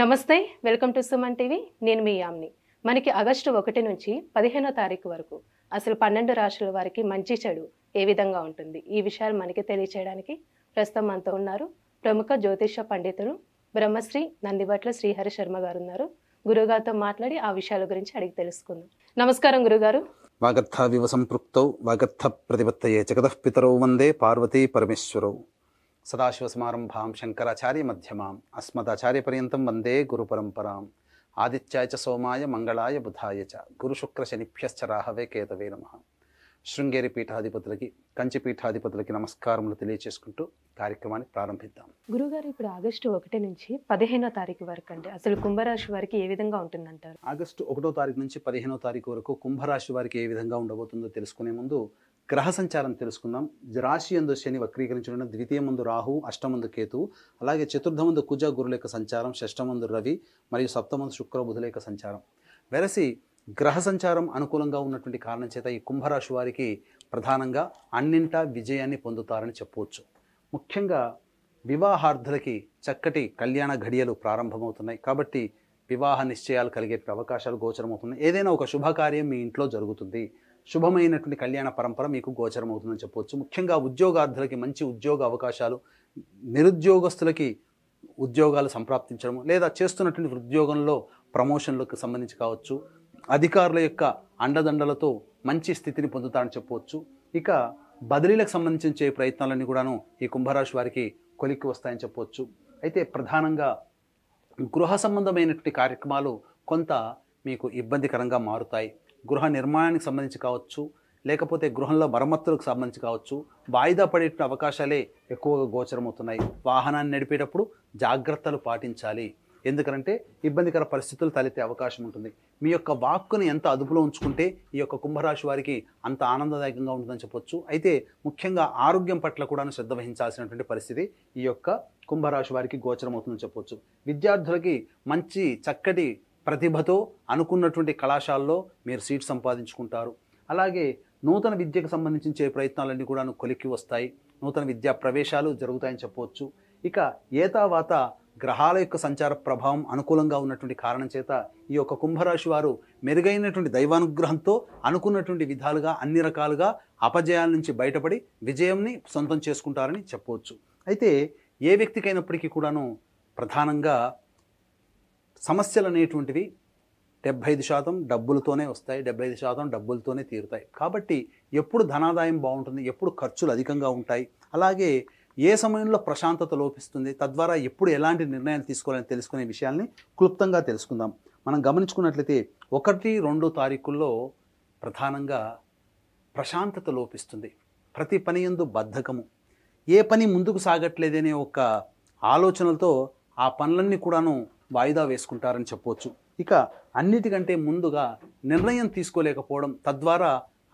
నమస్తే welcome to Suman TV నేను మీ యామ్ని మనకి ఆగస్టు ఒకటి నుంచి పదిహేనో తారీఖు వరకు అసలు పన్నెండు రాష్ట్రాల వారికి మంచి చెడు ఏ విధంగా ఉంటుంది ఈ విషయాలు మనకి తెలియచేయడానికి ప్రస్తుతం మనతో ఉన్నారు ప్రముఖ జ్యోతిష పండితుడు బ్రహ్మశ్రీ నందిబట్ల శ్రీహరి శర్మ గారు ఉన్నారు గురుగారితో మాట్లాడి ఆ విషయాల గురించి అడిగి తెలుసుకుందాం నమస్కారం గురుగారు వాగర్థ వివ సంపృక్తౌ వాగర్థ ప్రతిపత్తయే పితరౌ వందే పార్వతీ పరమేశ్వరౌ సదాశివ సమారంభాం శంకరాచార్య మధ్యమాం పర్యంతం వందే పరంపరాం ఆదిత్యాయ చ సోమాయ మంగళాయ బుధాయ చ గురుశుక్రశనిభ్యశ్చ రాహవే కేతవే నమ శృంగేరి పీఠాధిపతులకి కంచి పీఠాధిపతులకి నమస్కారములు తెలియచేసుకుంటూ కార్యక్రమాన్ని ప్రారంభిద్దాం గురుగారు ఇప్పుడు ఆగస్టు ఒకటి నుంచి పదిహేనో తారీఖు వరకు అండి అసలు కుంభరాశి వారికి ఏ విధంగా ఉంటుందంటారు ఆగస్టు ఒకటో తారీఖు నుంచి పదిహేనో తారీఖు వరకు కుంభరాశి వారికి ఏ విధంగా ఉండబోతుందో తెలుసుకునే ముందు గ్రహ సంచారం తెలుసుకుందాం రాశి ఎందు శని వక్రీకరించిన ముందు రాహు అష్టముందు కేతు అలాగే ముందు కుజ గురుల యొక్క సంచారం షష్టమందు రవి మరియు సప్తముందు శుక్ర బుధుల యొక్క సంచారం వెరసి గ్రహ సంచారం అనుకూలంగా ఉన్నటువంటి కారణం చేత ఈ కుంభరాశి వారికి ప్రధానంగా అన్నింటా విజయాన్ని పొందుతారని చెప్పవచ్చు ముఖ్యంగా వివాహార్థులకి చక్కటి కళ్యాణ ఘడియలు ప్రారంభమవుతున్నాయి కాబట్టి వివాహ నిశ్చయాలు కలిగే అవకాశాలు గోచరమవుతున్నాయి ఏదైనా ఒక శుభకార్యం మీ ఇంట్లో జరుగుతుంది శుభమైనటువంటి కళ్యాణ పరంపర మీకు గోచరం అవుతుందని చెప్పవచ్చు ముఖ్యంగా ఉద్యోగార్థులకి మంచి ఉద్యోగ అవకాశాలు నిరుద్యోగస్తులకి ఉద్యోగాలు సంప్రాప్తించడం లేదా చేస్తున్నటువంటి ఉద్యోగంలో ప్రమోషన్లకు సంబంధించి కావచ్చు అధికారుల యొక్క అండదండలతో మంచి స్థితిని పొందుతారని చెప్పవచ్చు ఇక బదిలీలకు సంబంధించే ప్రయత్నాలన్నీ కూడాను ఈ కుంభరాశి వారికి కొలిక్కి వస్తాయని చెప్పవచ్చు అయితే ప్రధానంగా గృహ సంబంధమైనటువంటి కార్యక్రమాలు కొంత మీకు ఇబ్బందికరంగా మారుతాయి గృహ నిర్మాణానికి సంబంధించి కావచ్చు లేకపోతే గృహంలో మరమ్మతులకు సంబంధించి కావచ్చు వాయిదా పడే అవకాశాలే ఎక్కువగా గోచరమవుతున్నాయి వాహనాన్ని నడిపేటప్పుడు జాగ్రత్తలు పాటించాలి ఎందుకంటే ఇబ్బందికర పరిస్థితులు తలెత్తే అవకాశం ఉంటుంది మీ యొక్క వాక్కుని ఎంత అదుపులో ఉంచుకుంటే ఈ యొక్క కుంభరాశి వారికి అంత ఆనందదాయకంగా ఉంటుందని చెప్పొచ్చు అయితే ముఖ్యంగా ఆరోగ్యం పట్ల కూడా శ్రద్ధ వహించాల్సినటువంటి పరిస్థితి ఈ యొక్క కుంభరాశి వారికి గోచరం అవుతుందని చెప్పొచ్చు విద్యార్థులకి మంచి చక్కటి ప్రతిభతో అనుకున్నటువంటి కళాశాలలో మీరు సీట్ సంపాదించుకుంటారు అలాగే నూతన విద్యకు సంబంధించే ప్రయత్నాలన్నీ కూడా కొలిక్కి వస్తాయి నూతన విద్యా ప్రవేశాలు జరుగుతాయని చెప్పవచ్చు ఇక ఏతావాత గ్రహాల యొక్క సంచార ప్రభావం అనుకూలంగా ఉన్నటువంటి కారణం చేత ఈ యొక్క కుంభరాశి వారు మెరుగైనటువంటి దైవానుగ్రహంతో అనుకున్నటువంటి విధాలుగా అన్ని రకాలుగా అపజయాల నుంచి బయటపడి విజయంని సొంతం చేసుకుంటారని చెప్పవచ్చు అయితే ఏ వ్యక్తికైనప్పటికీ కూడాను ప్రధానంగా సమస్యలు అనేటువంటివి డెబ్బై ఐదు శాతం డబ్బులతోనే వస్తాయి డెబ్బై ఐదు శాతం డబ్బులతోనే తీరుతాయి కాబట్టి ఎప్పుడు ధనాదాయం బాగుంటుంది ఎప్పుడు ఖర్చులు అధికంగా ఉంటాయి అలాగే ఏ సమయంలో ప్రశాంతత లోపిస్తుంది తద్వారా ఎప్పుడు ఎలాంటి నిర్ణయాలు తీసుకోవాలని తెలుసుకునే విషయాల్ని క్లుప్తంగా తెలుసుకుందాం మనం గమనించుకున్నట్లయితే ఒకటి రెండు తారీఖుల్లో ప్రధానంగా ప్రశాంతత లోపిస్తుంది ప్రతి పని ఎందు బద్ధకము ఏ పని ముందుకు సాగట్లేదనే ఒక ఆలోచనలతో ఆ పనులన్నీ కూడాను వాయిదా వేసుకుంటారని చెప్పవచ్చు ఇక అన్నిటికంటే ముందుగా నిర్ణయం తీసుకోలేకపోవడం తద్వారా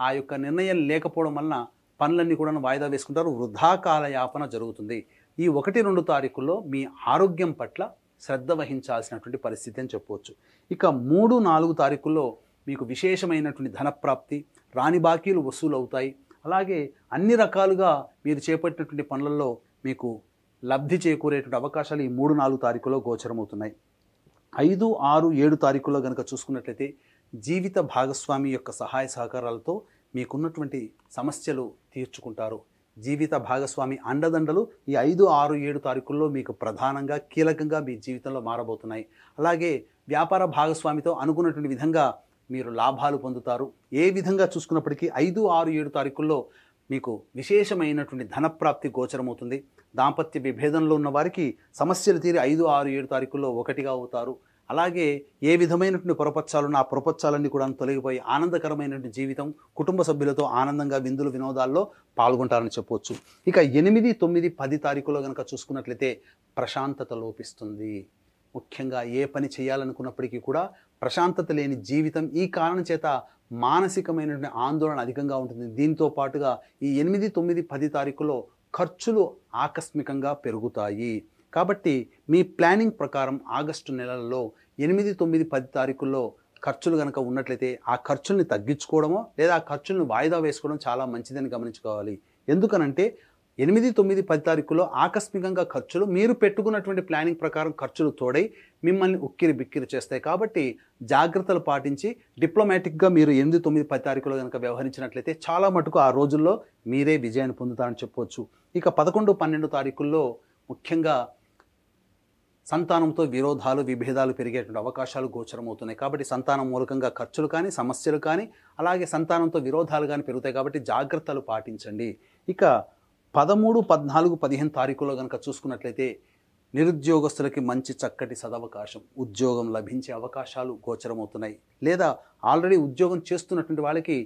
ఆ యొక్క నిర్ణయం లేకపోవడం వలన పనులన్నీ కూడా వాయిదా వేసుకుంటారు వృధాకాల యాపన జరుగుతుంది ఈ ఒకటి రెండు తారీఖుల్లో మీ ఆరోగ్యం పట్ల శ్రద్ధ వహించాల్సినటువంటి పరిస్థితి అని చెప్పవచ్చు ఇక మూడు నాలుగు తారీఖుల్లో మీకు విశేషమైనటువంటి ధనప్రాప్తి రాని బాకీలు వసూలు అవుతాయి అలాగే అన్ని రకాలుగా మీరు చేపట్టినటువంటి పనులలో మీకు లబ్ధి చేకూరేటువంటి అవకాశాలు ఈ మూడు నాలుగు తారీఖులో గోచరమవుతున్నాయి ఐదు ఆరు ఏడు తారీఖులో కనుక చూసుకున్నట్లయితే జీవిత భాగస్వామి యొక్క సహాయ సహకారాలతో మీకున్నటువంటి సమస్యలు తీర్చుకుంటారు జీవిత భాగస్వామి అండదండలు ఈ ఐదు ఆరు ఏడు తారీఖుల్లో మీకు ప్రధానంగా కీలకంగా మీ జీవితంలో మారబోతున్నాయి అలాగే వ్యాపార భాగస్వామితో అనుకున్నటువంటి విధంగా మీరు లాభాలు పొందుతారు ఏ విధంగా చూసుకున్నప్పటికీ ఐదు ఆరు ఏడు తారీఖుల్లో మీకు విశేషమైనటువంటి ధనప్రాప్తి గోచరమవుతుంది దాంపత్య విభేదంలో ఉన్న వారికి సమస్యలు తీరి ఐదు ఆరు ఏడు తారీఖుల్లో ఒకటిగా అవుతారు అలాగే ఏ విధమైనటువంటి పొరపచ్చాలున్న ఆ పొరపచ్చాలన్నీ కూడా తొలగిపోయి ఆనందకరమైనటువంటి జీవితం కుటుంబ సభ్యులతో ఆనందంగా విందులు వినోదాల్లో పాల్గొంటారని చెప్పవచ్చు ఇక ఎనిమిది తొమ్మిది పది తారీఖులో కనుక చూసుకున్నట్లయితే ప్రశాంతత లోపిస్తుంది ముఖ్యంగా ఏ పని చేయాలనుకున్నప్పటికీ కూడా ప్రశాంతత లేని జీవితం ఈ కారణం చేత మానసికమైనటువంటి ఆందోళన అధికంగా ఉంటుంది దీంతో పాటుగా ఈ ఎనిమిది తొమ్మిది పది తారీఖులో ఖర్చులు ఆకస్మికంగా పెరుగుతాయి కాబట్టి మీ ప్లానింగ్ ప్రకారం ఆగస్టు నెలలలో ఎనిమిది తొమ్మిది పది తారీఖుల్లో ఖర్చులు కనుక ఉన్నట్లయితే ఆ ఖర్చుల్ని తగ్గించుకోవడమో లేదా ఆ ఖర్చులను వాయిదా వేసుకోవడం చాలా మంచిదని గమనించుకోవాలి ఎందుకనంటే ఎనిమిది తొమ్మిది పది తారీఖులో ఆకస్మికంగా ఖర్చులు మీరు పెట్టుకున్నటువంటి ప్లానింగ్ ప్రకారం ఖర్చులు తోడై మిమ్మల్ని ఉక్కిరి బిక్కిరి చేస్తాయి కాబట్టి జాగ్రత్తలు పాటించి డిప్లొమాటిక్గా మీరు ఎనిమిది తొమ్మిది పది తారీఖులో కనుక వ్యవహరించినట్లయితే చాలా మటుకు ఆ రోజుల్లో మీరే విజయాన్ని పొందుతారని చెప్పవచ్చు ఇక పదకొండు పన్నెండు తారీఖుల్లో ముఖ్యంగా సంతానంతో విరోధాలు విభేదాలు పెరిగేటువంటి అవకాశాలు గోచరమవుతున్నాయి కాబట్టి సంతానం మూలకంగా ఖర్చులు కానీ సమస్యలు కానీ అలాగే సంతానంతో విరోధాలు కానీ పెరుగుతాయి కాబట్టి జాగ్రత్తలు పాటించండి ఇక పదమూడు పద్నాలుగు పదిహేను తారీఖులో కనుక చూసుకున్నట్లయితే నిరుద్యోగస్తులకి మంచి చక్కటి సదవకాశం ఉద్యోగం లభించే అవకాశాలు గోచరమవుతున్నాయి లేదా ఆల్రెడీ ఉద్యోగం చేస్తున్నటువంటి వాళ్ళకి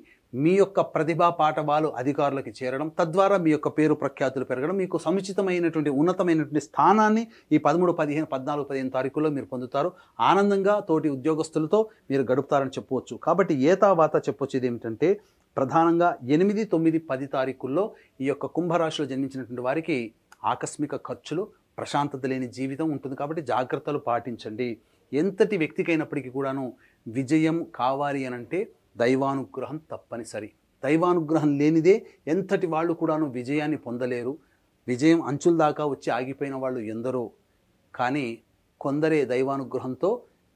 మీ యొక్క ప్రతిభా పాఠవాలు అధికారులకి చేరడం తద్వారా మీ యొక్క పేరు ప్రఖ్యాతులు పెరగడం మీకు సముచితమైనటువంటి ఉన్నతమైనటువంటి స్థానాన్ని ఈ పదమూడు పదిహేను పద్నాలుగు పదిహేను తారీఖుల్లో మీరు పొందుతారు ఆనందంగా తోటి ఉద్యోగస్తులతో మీరు గడుపుతారని చెప్పవచ్చు కాబట్టి ఏతావాత చెప్పొచ్చేది ఏమిటంటే ప్రధానంగా ఎనిమిది తొమ్మిది పది తారీఖుల్లో ఈ యొక్క కుంభరాశిలో జన్మించినటువంటి వారికి ఆకస్మిక ఖర్చులు ప్రశాంతత లేని జీవితం ఉంటుంది కాబట్టి జాగ్రత్తలు పాటించండి ఎంతటి వ్యక్తికైనప్పటికీ కూడాను విజయం కావాలి అనంటే దైవానుగ్రహం తప్పనిసరి దైవానుగ్రహం లేనిదే ఎంతటి వాళ్ళు కూడాను విజయాన్ని పొందలేరు విజయం అంచుల దాకా వచ్చి ఆగిపోయిన వాళ్ళు ఎందరో కానీ కొందరే దైవానుగ్రహంతో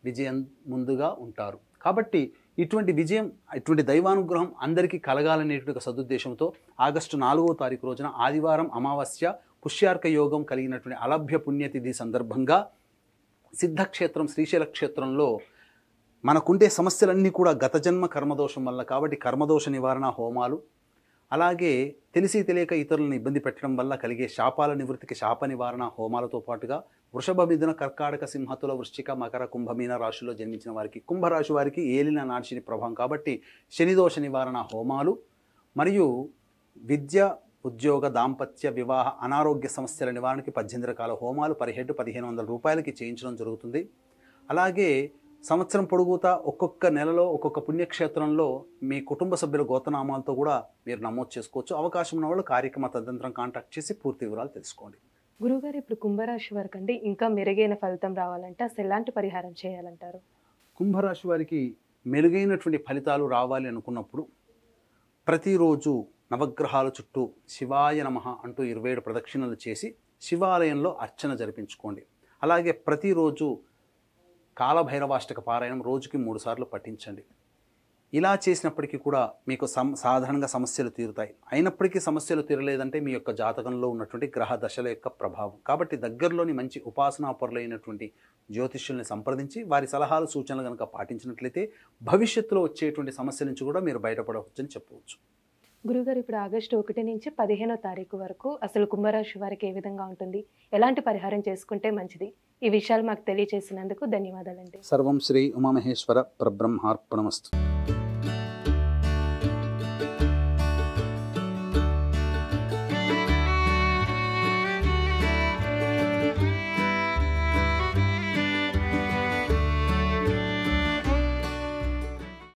విజయం ముందుగా ఉంటారు కాబట్టి ఇటువంటి విజయం ఇటువంటి దైవానుగ్రహం అందరికీ కలగాలనేటువంటి ఒక సదుద్దేశంతో ఆగస్టు నాలుగో తారీఖు రోజున ఆదివారం అమావాస్య పుష్యార్క యోగం కలిగినటువంటి అలభ్య పుణ్యతిథి సందర్భంగా సిద్ధక్షేత్రం శ్రీశైల క్షేత్రంలో మనకుండే సమస్యలన్నీ కూడా గత జన్మ కర్మదోషం వల్ల కాబట్టి కర్మదోష నివారణ హోమాలు అలాగే తెలిసి తెలియక ఇతరులను ఇబ్బంది పెట్టడం వల్ల కలిగే శాపాల నివృత్తికి శాప నివారణ హోమాలతో పాటుగా వృషభ మిథున కర్కాటక సింహతుల వృశ్చిక మకర కుంభమీన రాశుల్లో జన్మించిన వారికి కుంభరాశి వారికి ఏలిన నాడిని ప్రభావం కాబట్టి శనిదోష నివారణ హోమాలు మరియు విద్య ఉద్యోగ దాంపత్య వివాహ అనారోగ్య సమస్యల నివారణకి పద్దెనిమిది రకాల హోమాలు పదిహేడు పదిహేను వందల రూపాయలకి చేయించడం జరుగుతుంది అలాగే సంవత్సరం పొడుగుతా ఒక్కొక్క నెలలో ఒక్కొక్క పుణ్యక్షేత్రంలో మీ కుటుంబ సభ్యుల గోతనామాలతో కూడా మీరు నమోదు చేసుకోవచ్చు అవకాశం ఉన్న వాళ్ళు కార్యక్రమ తదంతరం కాంటాక్ట్ చేసి పూర్తి వివరాలు తెలుసుకోండి గురుగారు ఇప్పుడు కుంభరాశి వారికి అండి ఇంకా మెరుగైన ఫలితం రావాలంటే అసలు ఎలాంటి పరిహారం చేయాలంటారు కుంభరాశి వారికి మెరుగైనటువంటి ఫలితాలు రావాలి అనుకున్నప్పుడు ప్రతిరోజు నవగ్రహాల చుట్టూ శివాయ నమ అంటూ ఇరవై ఏడు ప్రదక్షిణలు చేసి శివాలయంలో అర్చన జరిపించుకోండి అలాగే ప్రతిరోజు కాలభైరవాష్టక పారాయణం రోజుకి మూడుసార్లు పఠించండి ఇలా చేసినప్పటికీ కూడా మీకు సం సాధారణంగా సమస్యలు తీరుతాయి అయినప్పటికీ సమస్యలు తీరలేదంటే మీ యొక్క జాతకంలో ఉన్నటువంటి గ్రహ దశల యొక్క ప్రభావం కాబట్టి దగ్గరలోని మంచి ఉపాసనా పరులైనటువంటి జ్యోతిష్యుల్ని సంప్రదించి వారి సలహాలు సూచనలు కనుక పాటించినట్లయితే భవిష్యత్తులో వచ్చేటువంటి సమస్యల నుంచి కూడా మీరు బయటపడవచ్చని చెప్పవచ్చు గురుగారు ఇప్పుడు ఆగస్టు ఒకటి నుంచి పదిహేనో తారీఖు వరకు అసలు కుంభరాశి వారికి ఏ విధంగా ఉంటుంది ఎలాంటి పరిహారం చేసుకుంటే మంచిది ఈ విషయాలు మాకు తెలియజేసినందుకు ధన్యవాదాలండి సర్వం శ్రీ ఉమామహేశ్వర పరబ్రహ్మార్పణమస్తు